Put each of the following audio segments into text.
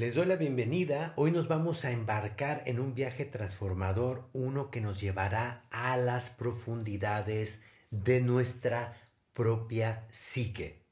Les doy la bienvenida. Hoy nos vamos a embarcar en un viaje transformador, uno que nos llevará a las profundidades de nuestra propia psique.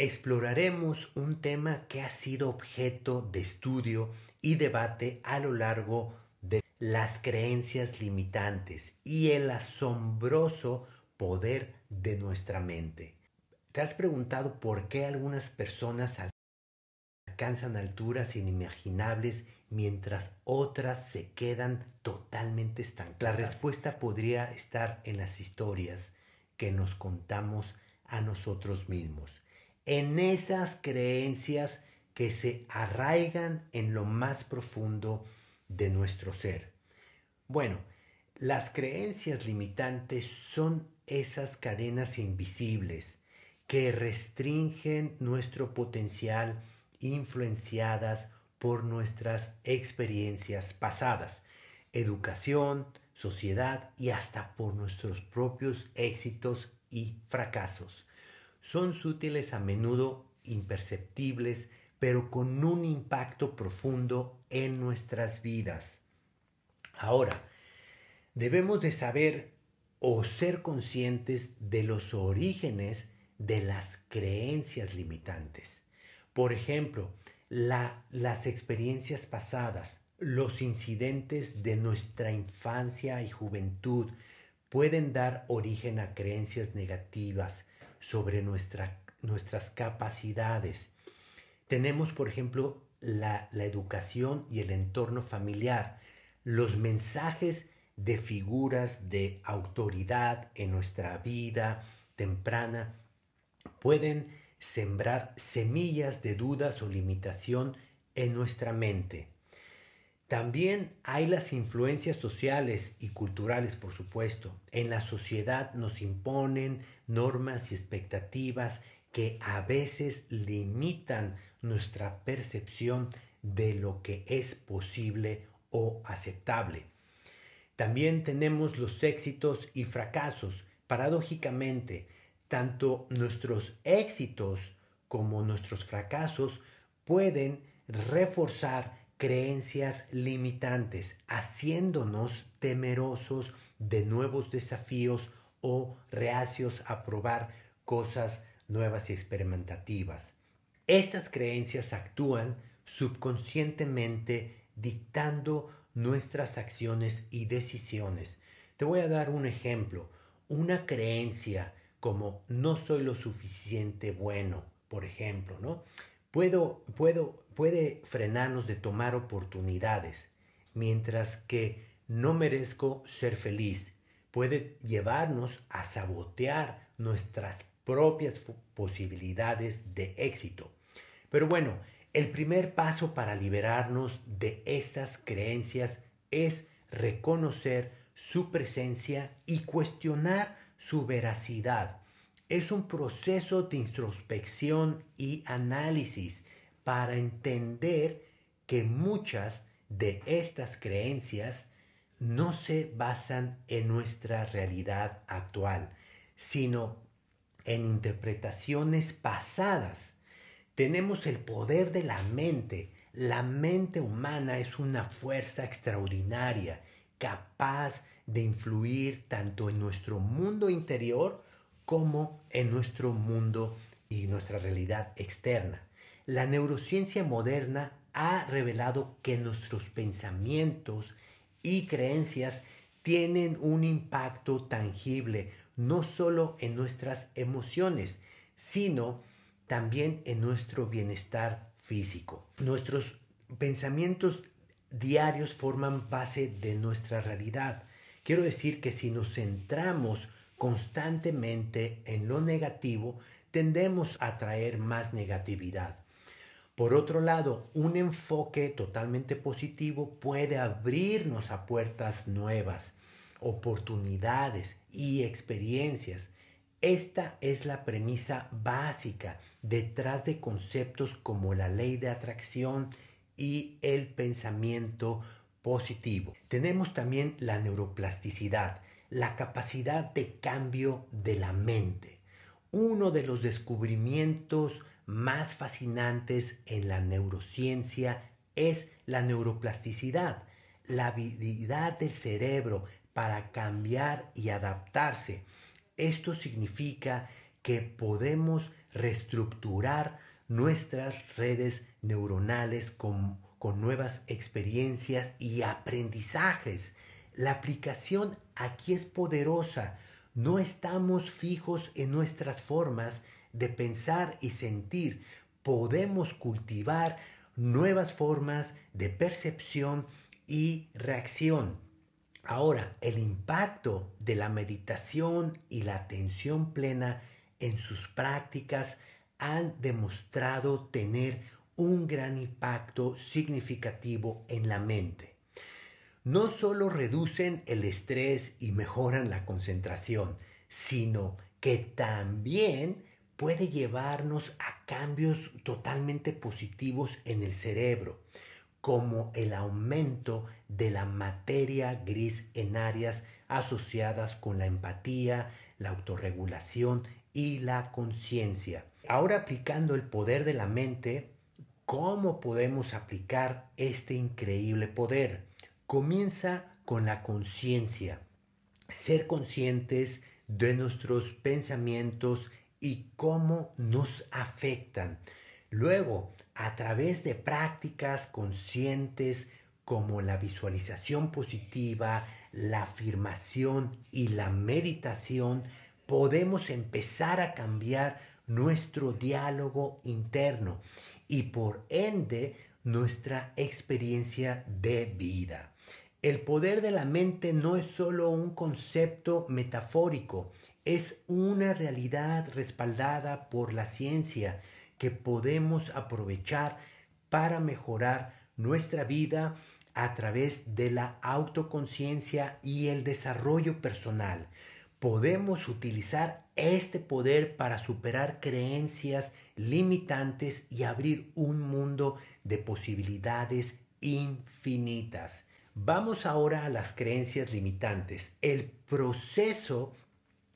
exploraremos un tema que ha sido objeto de estudio y debate a lo largo de las creencias limitantes y el asombroso poder de nuestra mente. ¿Te has preguntado por qué algunas personas alcanzan alturas inimaginables mientras otras se quedan totalmente estancadas? La respuesta podría estar en las historias que nos contamos a nosotros mismos en esas creencias que se arraigan en lo más profundo de nuestro ser. Bueno, las creencias limitantes son esas cadenas invisibles que restringen nuestro potencial influenciadas por nuestras experiencias pasadas, educación, sociedad y hasta por nuestros propios éxitos y fracasos son sutiles a menudo imperceptibles, pero con un impacto profundo en nuestras vidas. Ahora, debemos de saber o ser conscientes de los orígenes de las creencias limitantes. Por ejemplo, las experiencias pasadas, los incidentes de nuestra infancia y juventud pueden dar origen a creencias negativas sobre nuestras capacidades. Tenemos, por ejemplo, la, la educación y el entorno familiar, los mensajes de figuras de autoridad en nuestra vida temprana pueden sembrar semillas de dudas o limitación en nuestra mente. También hay las influencias sociales y culturales, por supuesto. En la sociedad nos imponen normas y expectativas que a veces limitan nuestra percepción de lo que es posible o aceptable. También tenemos los éxitos y fracasos. Paradójicamente, tanto nuestros éxitos como nuestros fracasos pueden reforzar creencias limitantes, haciéndonos temerosos de nuevos desafíos o reacios a probar cosas nuevas y experimentativas. Estas creencias actúan subconscientemente dictando nuestras acciones y decisiones. Te voy a dar un ejemplo. Una creencia como no soy lo suficiente bueno, por ejemplo, ¿no? puedo, puede frenarnos de tomar oportunidades, mientras que no merezco ser feliz puede llevarnos a sabotear nuestras propias posibilidades de éxito. Pero bueno, el primer paso para liberarnos de estas creencias es reconocer su presencia y cuestionar su veracidad. Es un proceso de introspección y análisis para entender que muchas de estas creencias no se basan en nuestra realidad actual, sino en interpretaciones pasadas. Tenemos el poder de la mente. La mente humana es una fuerza extraordinaria, capaz de influir tanto en nuestro mundo interior como en nuestro mundo y nuestra realidad externa. La neurociencia moderna ha revelado que nuestros pensamientos y creencias tienen un impacto tangible no solo en nuestras emociones, sino también en nuestro bienestar físico. Nuestros pensamientos diarios forman base de nuestra realidad. Quiero decir que si nos centramos constantemente en lo negativo, tendemos a traer más negatividad. Por otro lado, un enfoque totalmente positivo puede abrirnos a puertas nuevas, oportunidades y experiencias. Esta es la premisa básica detrás de conceptos como la ley de atracción y el pensamiento positivo. Tenemos también la neuroplasticidad, la capacidad de cambio de la mente, uno de los descubrimientos más fascinantes en la neurociencia es la neuroplasticidad, la habilidad del cerebro para cambiar y adaptarse. Esto significa que podemos reestructurar nuestras redes neuronales con, nuevas experiencias y aprendizajes la aplicación aquí es poderosa. No estamos fijos en nuestras formas de pensar y sentir. Podemos cultivar nuevas formas de percepción y reacción. Ahora, el impacto de la meditación y la atención plena en sus prácticas han demostrado tener un gran impacto significativo en la mente no solo reducen el estrés y mejoran la concentración, sino que también puede llevarnos a cambios totalmente positivos en el cerebro, como el aumento de la materia gris en áreas asociadas con la empatía, la autorregulación y la conciencia. Ahora aplicando el poder de la mente, ¿cómo podemos aplicar este increíble poder? comienza con la conciencia, ser conscientes de nuestros pensamientos y cómo nos afectan. Luego, a través de prácticas conscientes como la visualización positiva, la afirmación y la meditación, podemos empezar a cambiar nuestro diálogo interno y por ende nuestra experiencia de vida. El poder de la mente no es solo un concepto metafórico, es una realidad respaldada por la ciencia que podemos aprovechar para mejorar nuestra vida a través de la autoconciencia y el desarrollo personal. Podemos utilizar este poder para superar creencias limitantes y abrir un mundo de posibilidades infinitas. Vamos ahora a las creencias limitantes. El proceso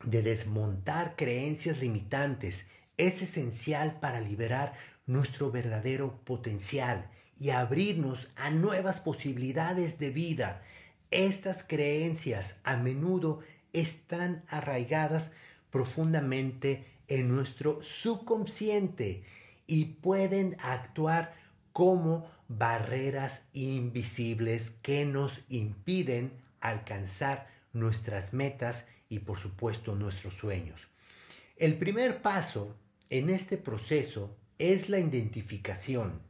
de desmontar creencias limitantes es esencial para liberar nuestro verdadero potencial y abrirnos a nuevas posibilidades de vida. Estas creencias a menudo están arraigadas profundamente en nuestro subconsciente y pueden actuar como barreras invisibles que nos impiden alcanzar nuestras metas y por supuesto nuestros sueños. El primer paso en este proceso es la identificación.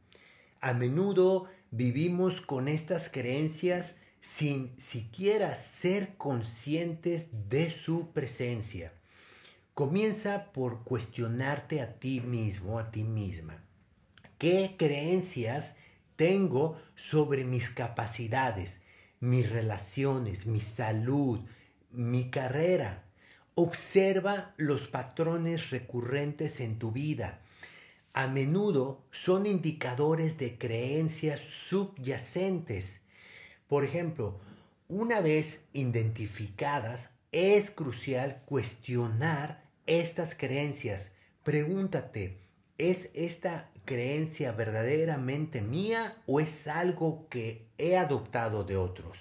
A menudo vivimos con estas creencias sin siquiera ser conscientes de su presencia. Comienza por cuestionarte a ti mismo, a ti misma. ¿Qué creencias tengo sobre mis capacidades, mis relaciones, mi salud, mi carrera. Observa los patrones recurrentes en tu vida. A menudo son indicadores de creencias subyacentes. Por ejemplo, una vez identificadas, es crucial cuestionar estas creencias. Pregúntate, ¿es esta creencia verdaderamente mía o es algo que he adoptado de otros?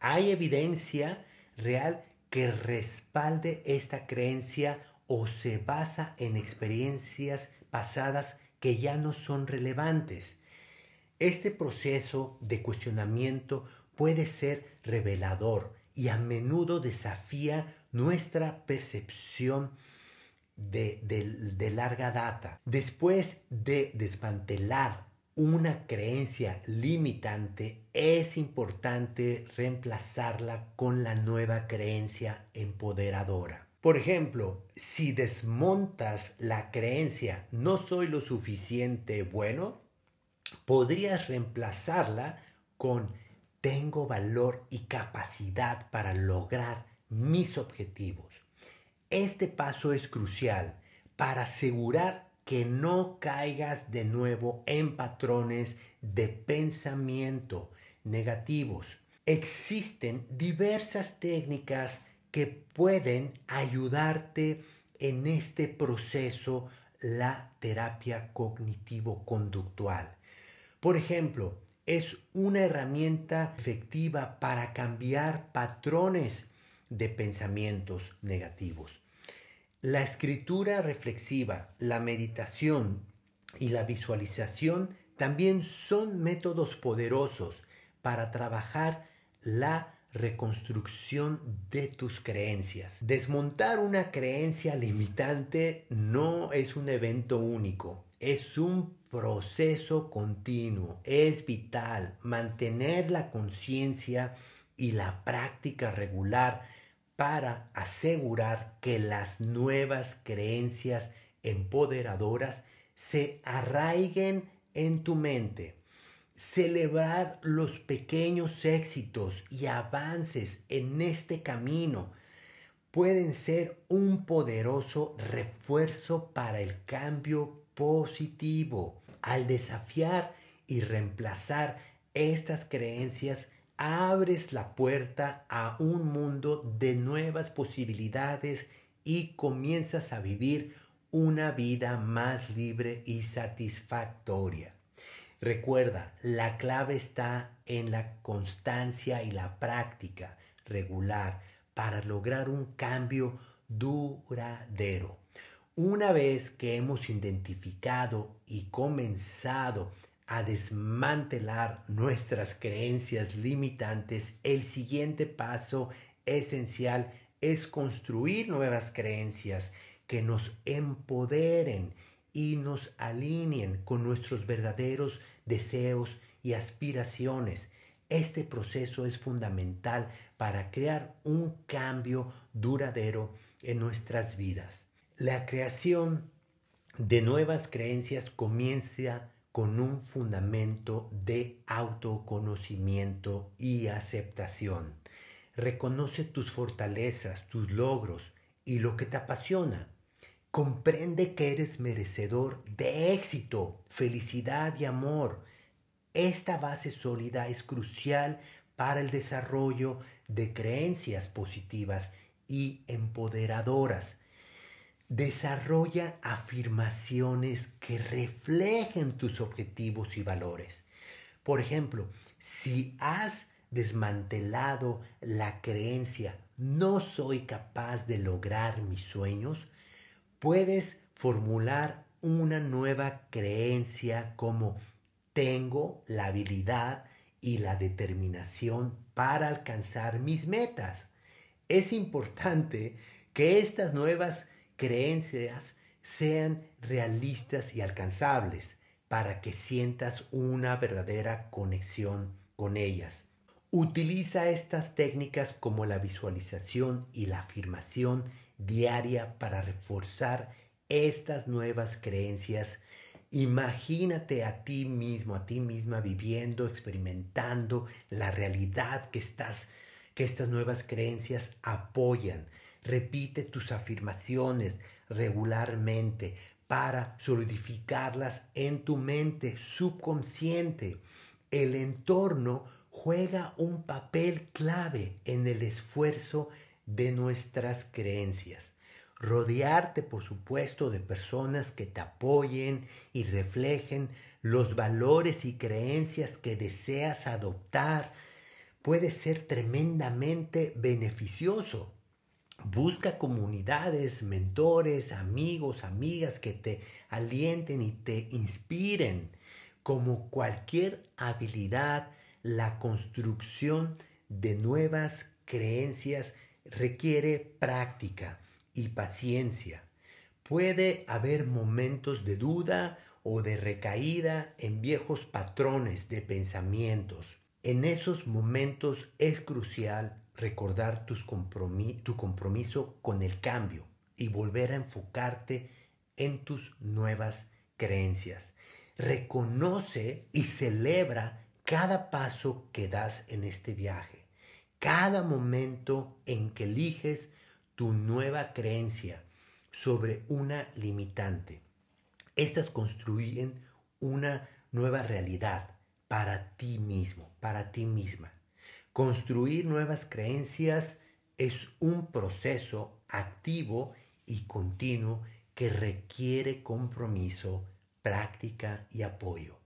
¿Hay evidencia real que respalde esta creencia o se basa en experiencias pasadas que ya no son relevantes? Este proceso de cuestionamiento puede ser revelador y a menudo desafía nuestra percepción de, larga data. Después de desmantelar una creencia limitante, es importante reemplazarla con la nueva creencia empoderadora. Por ejemplo, si desmontas la creencia no soy lo suficiente bueno, podrías reemplazarla con tengo valor y capacidad para lograr mis objetivos. Este paso es crucial para asegurar que no caigas de nuevo en patrones de pensamiento negativos. Existen diversas técnicas que pueden ayudarte en este proceso la terapia cognitivo-conductual. Por ejemplo, es una herramienta efectiva para cambiar patrones de pensamientos negativos. La escritura reflexiva, la meditación y la visualización también son métodos poderosos para trabajar la reconstrucción de tus creencias. Desmontar una creencia limitante no es un evento único, es un proceso continuo, es vital mantener la conciencia y la práctica regular para asegurar que las nuevas creencias empoderadoras se arraiguen en tu mente. Celebrar los pequeños éxitos y avances en este camino pueden ser un poderoso refuerzo para el cambio positivo. Al desafiar y reemplazar estas creencias abres la puerta a un mundo de nuevas posibilidades y comienzas a vivir una vida más libre y satisfactoria. Recuerda, la clave está en la constancia y la práctica regular para lograr un cambio duradero. Una vez que hemos identificado y comenzado a desmantelar nuestras creencias limitantes, el siguiente paso esencial es construir nuevas creencias que nos empoderen y nos alineen con nuestros verdaderos deseos y aspiraciones. Este proceso es fundamental para crear un cambio duradero en nuestras vidas. La creación de nuevas creencias comienza con un fundamento de autoconocimiento y aceptación. Reconoce tus fortalezas, tus logros y lo que te apasiona. Comprende que eres merecedor de éxito, felicidad y amor. Esta base sólida es crucial para el desarrollo de creencias positivas y empoderadoras Desarrolla afirmaciones que reflejen tus objetivos y valores. Por ejemplo, si has desmantelado la creencia no soy capaz de lograr mis sueños, puedes formular una nueva creencia como tengo la habilidad y la determinación para alcanzar mis metas. Es importante que estas nuevas creencias sean realistas y alcanzables para que sientas una verdadera conexión con ellas. Utiliza estas técnicas como la visualización y la afirmación diaria para reforzar estas nuevas creencias. Imagínate a ti mismo, a ti misma viviendo, experimentando la realidad que estas, que estas nuevas creencias apoyan. Repite tus afirmaciones regularmente para solidificarlas en tu mente subconsciente. El entorno juega un papel clave en el esfuerzo de nuestras creencias. Rodearte, por supuesto, de personas que te apoyen y reflejen los valores y creencias que deseas adoptar puede ser tremendamente beneficioso. Busca comunidades, mentores, amigos, amigas que te alienten y te inspiren. Como cualquier habilidad, la construcción de nuevas creencias requiere práctica y paciencia. Puede haber momentos de duda o de recaída en viejos patrones de pensamientos. En esos momentos es crucial recordar tu compromiso con el cambio y volver a enfocarte en tus nuevas creencias. Reconoce y celebra cada paso que das en este viaje, cada momento en que eliges tu nueva creencia sobre una limitante. Estas construyen una nueva realidad para ti mismo, para ti misma. Construir nuevas creencias es un proceso activo y continuo que requiere compromiso, práctica y apoyo.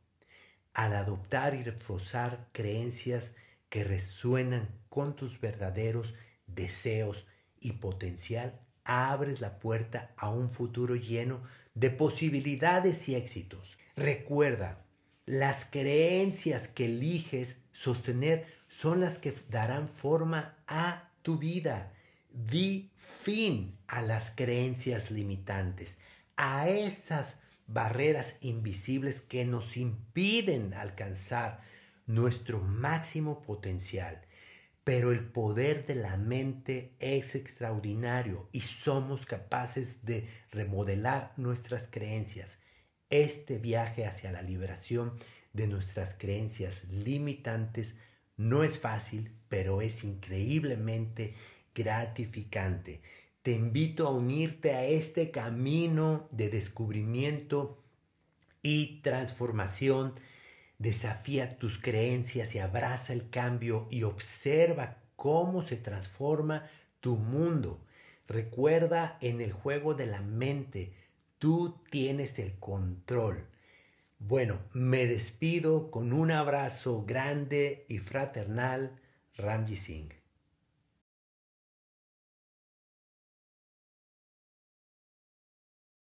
Al adoptar y reforzar creencias que resuenan con tus verdaderos deseos y potencial, abres la puerta a un futuro lleno de posibilidades y éxitos. Recuerda, las creencias que eliges sostener son las que darán forma a tu vida. Di fin a las creencias limitantes, a esas barreras invisibles que nos impiden alcanzar nuestro máximo potencial. Pero el poder de la mente es extraordinario y somos capaces de remodelar nuestras creencias. Este viaje hacia la liberación de nuestras creencias limitantes no es fácil, pero es increíblemente gratificante. Te invito a unirte a este camino de descubrimiento y transformación. Desafía tus creencias y abraza el cambio y observa cómo se transforma tu mundo. Recuerda en el juego de la mente, tú tienes el control. Bueno, me despido con un abrazo grande y fraternal, Ramji Singh.